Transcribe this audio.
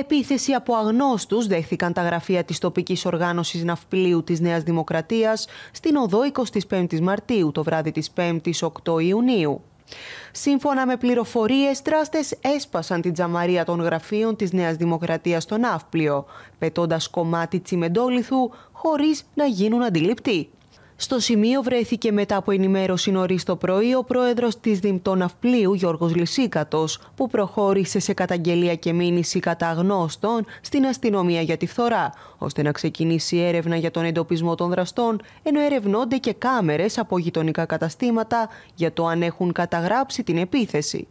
Επίθεση από αγνώστους δέχθηκαν τα γραφεία της τοπικής οργάνωσης ναυπλίου της Νέας Δημοκρατίας στην οδό 25 Μαρτίου το βράδυ της 5ης 8 Ιουνίου. Σύμφωνα με πληροφορίες, τράστες έσπασαν την τζαμαρία των γραφείων της Νέας Δημοκρατίας στο Ναύπλιο, πετώντας κομμάτι τσιμεντόλιθου χωρίς να γίνουν αντιληπτοί. Στο σημείο βρέθηκε μετά από ενημέρωση νωρίς το πρωί ο πρόεδρος της Αυπλίου, Γιώργος Λυσίκατος, που προχώρησε σε καταγγελία και μήνυση κατά γνώστων στην αστυνομία για τη φθορά, ώστε να ξεκινήσει έρευνα για τον εντοπισμό των δραστών, ενώ ερευνώνται και κάμερες από γειτονικά καταστήματα για το αν έχουν καταγράψει την επίθεση.